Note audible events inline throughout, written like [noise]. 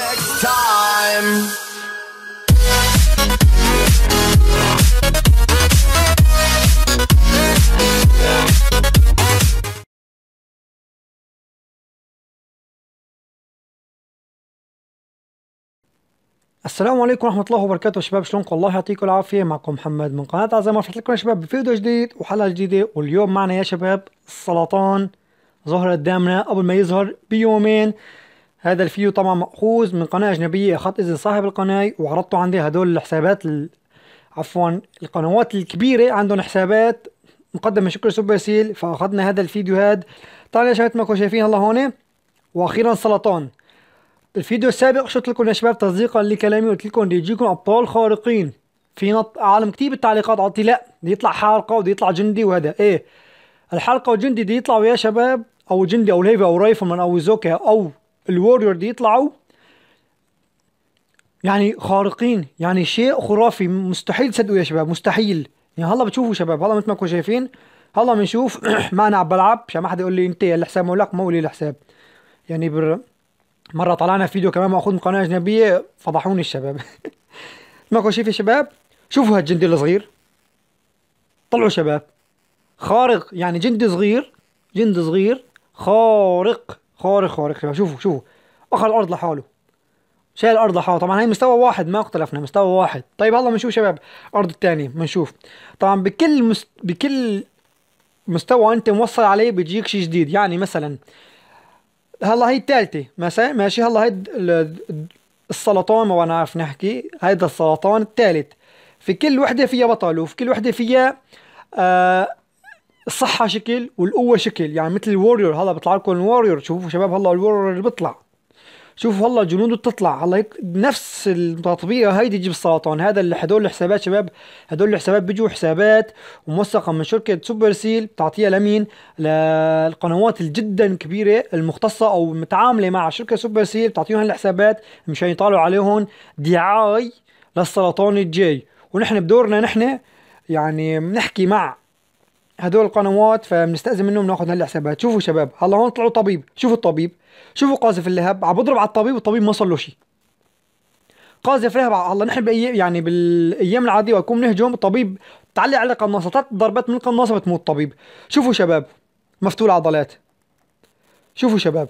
next time. السلام عليكم ورحمة الله وبركاته شباب شلونكم الله يعطيكم العافية معكم محمد من قناة عزام رفعت لكم يا شباب بفيديو جديد وحلقة جديدة واليوم معنا يا شباب السرطان ظهر قدامنا قبل ما يظهر بيومين هذا الفيديو طبعا مأخوذ من قناة أجنبية أخذت إذن صاحب القناة وعرضته عندي هدول الحسابات ال... عفوا القنوات الكبيرة عندهم حسابات مقدمة شكر سوبر سيل فأخذنا هذا الفيديو هاد طبعا يا شباب ماكو شايفين هلا هون وأخيرا سلطان الفيديو السابق شفت لكم يا شباب تصديقا لكلامي قلت لكم بده يجيكم أبطال خارقين في نط عالم كثير بالتعليقات عطي لا بده يطلع حلقة وبده يطلع جندي وهذا إيه الحلقة والجندي بده يطلعوا يا شباب أو جندي أو ليفا أو من أو زوكا أو الوريور دي يطلعوا يعني خارقين يعني شيء خرافي مستحيل تصدقوا يا شباب مستحيل يعني هلا بتشوفوا شباب هلا مثل ما انكم شايفين هلا بنشوف [clears throat] ما انا عم بلعب عشان ما حدا يقول لي انت الحساب مولاك مو لي الحساب يعني بر مره طلعنا فيديو كمان ماخوذ من قناه اجنبيه فضحوني الشباب [laughs] ما ماكو شايف يا شباب شوفوا هالجندي الصغير طلعوا شباب خارق يعني جندي صغير جندي صغير خارق خارق خارق شوفوا شوفوا اخذ الارض لحاله شايل الارض لحاله طبعا هي مستوى واحد ما اختلفنا مستوى واحد طيب هلا بنشوف شباب الارض الثانيه بنشوف طبعا بكل مست... بكل مستوى انت موصل عليه بيجيك شيء جديد يعني مثلا هلا هي الثالثه ماشي هلا هي السرطان ما بنعرف نحكي هيدا السرطان الثالث في كل وحده فيها بطل وفي كل وحده فيها آه الصحة شكل والقوة شكل يعني مثل الوريور هلا بيطلع لكم الوريور شوفوا شباب هلا الوريور اللي بيطلع شوفوا هلا جنوده بتطلع هلا هيك نفس التطبيقه هيدي تجيب السرطان هذا اللي هدول الحسابات شباب هدول الحسابات بيجوا حسابات موثقه من شركه سوبر سيل بتعطيها لمين للقنوات الجدا كبيره المختصه او متعامله مع شركه سوبر سيل بتعطيهم الحسابات مشان يطالعوا عليهم دعاي للسرطان الجاي ونحن بدورنا نحن يعني بنحكي مع هدول القنوات فبنستاذن منهم ناخذ هالحسابات شوفوا شباب هلا هون طلعوا طبيب شوفوا الطبيب شوفوا قاذف اللهب عم بضرب على الطبيب والطبيب ما صار له شيء قاذف لهب هلا نحن بأي يعني بالايام العاديه ويكون بنهجم الطبيب تعلق على القناصه ثلاث ضربات من القناصه بتموت الطبيب شوفوا شباب مفتول عضلات شوفوا شباب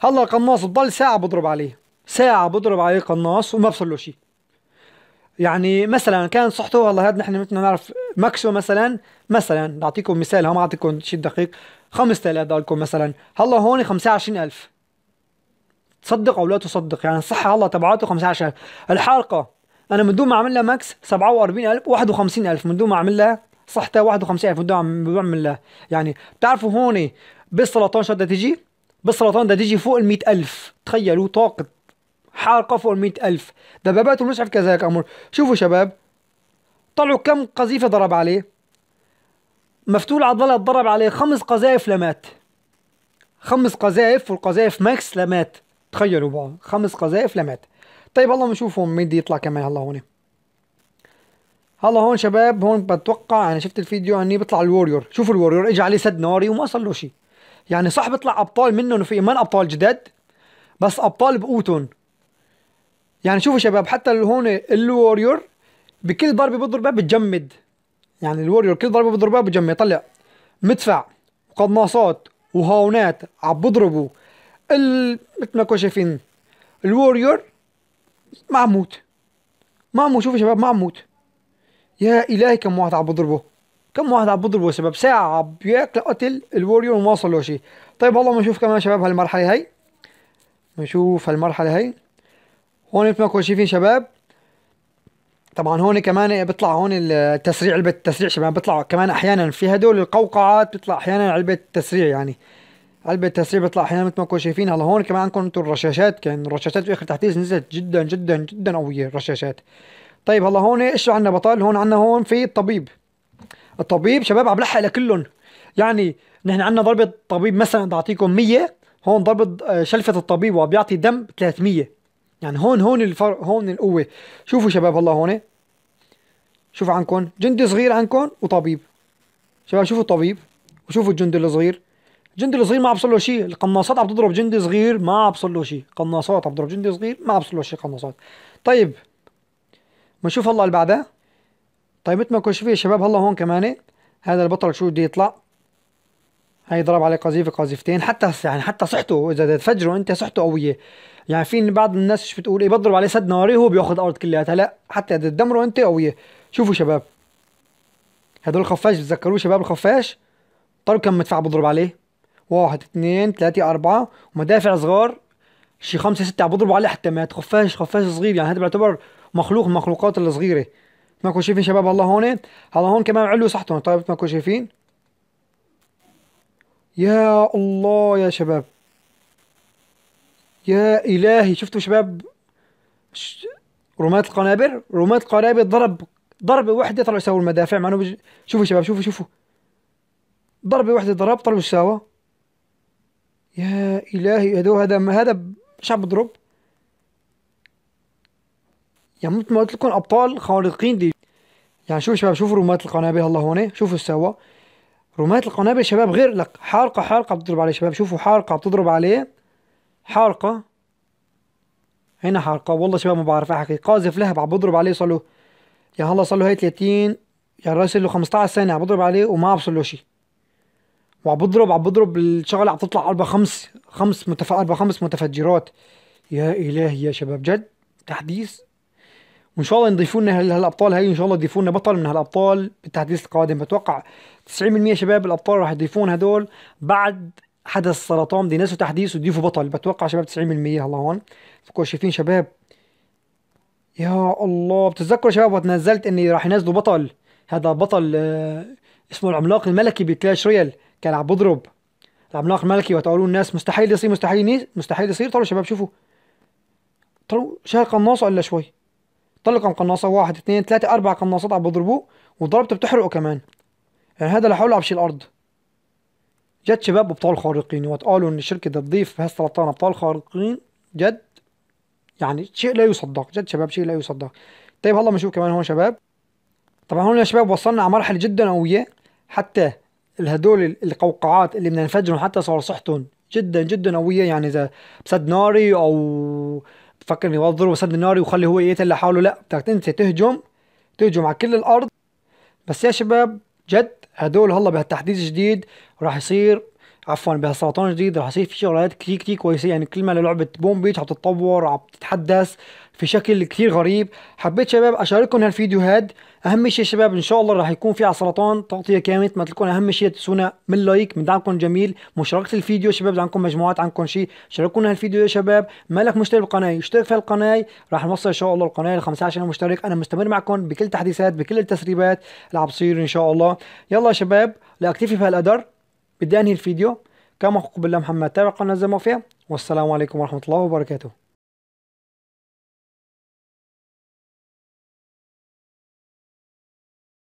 هلا القناص بضل ساعه بضرب عليه ساعه بضرب عليه قناص وما بصير له شيء يعني مثلا كان صحته والله هذا نحن ما نعرف ماكسو مثلا مثلا بعطيكم مثال ما اعطيكم شيء دقيق 5000 لكم مثلا هلا هون 25000 تصدق او لا تصدق يعني الصحه هلا تبعاته 15000 الحلقه انا من دون ما اعمل لها ماكس 47000 51000 من دون ما اعمل لها صحتها 51000 من دون ما اعمل لها يعني بتعرفوا هون بالسرطان شو بدها تجي؟ بالسرطان بدها تجي فوق ال 100000 تخيلوا طاقه حارقة فوق ال ألف دبابات المسعف كذلك أمر شوفوا شباب طلعوا كم قذيفة ضرب عليه مفتول عضلة ضرب عليه خمس قذائف لمات خمس قذائف والقذائف ماكس لمات تخيلوا بقى خمس قذائف لمات طيب الله نشوفهم مين بده يطلع كمان هلا هون هلا هون شباب هون بتوقع انا شفت الفيديو اني بيطلع الوريور شوفوا الوريور اجى عليه سد ناري وما صار له شيء يعني صح بيطلع ابطال منهم في ايمان ابطال جداد بس ابطال بقوتهم يعني شوفوا شباب حتى هون الوريور بكل ضربه بضربها بتجمد يعني الوريور كل ضربه بضربها بتجمد طلع مدفع وقناصات وهاونات عم بضربوا ال... مثل ما كنتوا شايفين الوريور ما عم موت ما عم شوفوا شباب ما عم موت يا الهي كم واحد عم بضربه كم واحد عم بضربه شباب ساعه عم بياكل قتل الوريور وما وصل له شيء طيب والله بنشوف كمان شباب هالمرحله هي بنشوف هالمرحله هي هون مثل ما كنتم شايفين شباب طبعا هون كمان بيطلع هون التسريع علبه التسريع شباب بيطلع كمان احيانا في هدول القوقعات بيطلع احيانا علبه التسريع يعني علبه التسريع بيطلع احيانا مثل ما كنتوا شايفين هلا هون كمان عندكم انتم الرشاشات كان الرشاشات في اخر تحديث نزلت جدا جدا جدا قويه الرشاشات طيب هلا هون ايش عندنا بطل هون عندنا هون في الطبيب الطبيب شباب عم لحق لكلهم يعني نحن عندنا ضربه طبيب مثلا بعطيكم 100 هون ضربه آه، شلفه الطبيب وعم بيعطي دم 300 يعني هون هون الفرق هون القوه شوفوا شباب هلا هون شوف عنكم جندي صغير عنكم وطبيب شباب شوفوا الطبيب وشوفوا الجندي الصغير الجندي الصغير ما عم له شيء القناصات عم تضرب جندي صغير ما عم له شيء قناصات عم تضرب جندي صغير ما عم له شيء قناصات طيب بنشوف هلا اللي بعدها طيب مثل ما كنت شايفين شباب هلا هون كمان هذا البطل شو بده يطلع هاي ضرب عليه قذيفة قذيفتين حتى يعني حتى صحته إذا بدك تفجره أنت صحته قوية يعني في بعض الناس مش بتقول ايه بضرب عليه سد ناري وهو بياخد الارض كلها لا حتى تدمره انت او ايه شوفوا شباب هدول الخفاش بتذكروا شباب الخفاش طاروا كم مدفع بضرب عليه واحد اثنين ثلاثة أربعة ومدافع صغار شي خمسة ستة بضربوا عليه حتى مات خفاش خفاش صغير يعني هذا بيعتبر مخلوق من المخلوقات الصغيرة ما كنتوا شايفين شباب الله هون هلا هون كمان علوا صحتهم طيب ما كنتوا شايفين يا الله يا شباب يا إلهي شفتوا شباب ش... رومات القنابل رومات القنابل ضرب ضربة واحدة طلعوا يساووا المدافع مع بج... شوفوا شباب شوفوا شوفوا ضربة واحدة ضرب طلعوا سوا يا إلهي هدو هذا هذا شعب ضرب يعني مثل ما قلت لكم أبطال خارقين دي يعني شوفوا شباب شوفوا رومات القنابل هلا هون شوفوا سوا رومات القنابل شباب غير لك حارقة حارقة بتضرب عليه شباب شوفوا حارقة بتضرب عليه حارقة هنا حارقة والله شباب ما بعرف احكي قاذف لهب عم بضرب عليه صار له يا هلا صار له هي 30 يا هلا صار له 15 سنة عم بضرب عليه وما عم بصير له شيء وعم بضرب عم بضرب الشغلة عم تطلع أربع خمس خمس متف... أربع خمس متفجرات يا إلهي يا شباب جد تحديث وان شاء الله يضيفوا لنا هالابطال هي ان شاء الله يضيفوا لنا بطل من هالابطال بالتحديث القادم بتوقع 90% شباب الابطال راح يضيفون هدول بعد حدث سرطان دي ناسوا تحديث وديفو بطل بتوقع شباب 90% هلا هون فكوا شايفين شباب يا الله بتتذكروا شباب وقت نزلت اني راح ينزلوا بطل هذا بطل آه اسمه العملاق الملكي بكلاش ريال كان عم بضرب العملاق الملكي وقت قالوا الناس مستحيل يصير مستحيل مستحيل يصير طلعوا شباب شوفوا طلعوا شال قناصه الا شوي طلقهم قناصه واحد اثنين ثلاثه اربع قناصات عم بضربوه وضربته بتحرقه كمان يعني هذا لحاله عم يشيل الارض جد شباب ابطال خارقين وقت قالوا ان الشركه تضيف بهالسرطان ابطال خارقين جد يعني شيء لا يصدق جد شباب شيء لا يصدق طيب هلا بنشوف كمان هون شباب طبعا هون يا شباب وصلنا على مرحله جدا قويه حتى هدول القوقعات اللي بدنا نفجرهم حتى صار صحتهم جدا جدا قويه يعني اذا بسد ناري او بفكر انه بسد ناري وخلي هو يقتل لحاله لا بدك تنسى تهجم تهجم على كل الارض بس يا شباب جد هدول هلا بهالتحديث الجديد راح يصير عفوا بهالسرطان الجديد راح يصير في شغلات كتير كتير كويسه يعني كل ما لعبه بوم بيج عم تتطور عم تتحدث في شكل كتير غريب حبيت شباب اشارككم هالفيديو هاد اهم شيء يا شباب ان شاء الله راح يكون في على سرطان تغطيه كامله ما لكم اهم شيء تنسونا من لايك من دعمكم الجميل مشاركه الفيديو شباب اذا عندكم مجموعات عندكم شيء شاركونا هالفيديو يا شباب مالك مشترك بالقناه اشترك في القناه راح نوصل ان شاء الله القناه ل 15000 مشترك انا مستمر معكم بكل التحديثات بكل التسريبات اللي عم بتصير ان شاء الله يلا يا شباب لاكتفي بهالقدر بدي انهي الفيديو كما حقوق بالله محمد تابع قناه زي ما فيها والسلام عليكم ورحمه الله وبركاته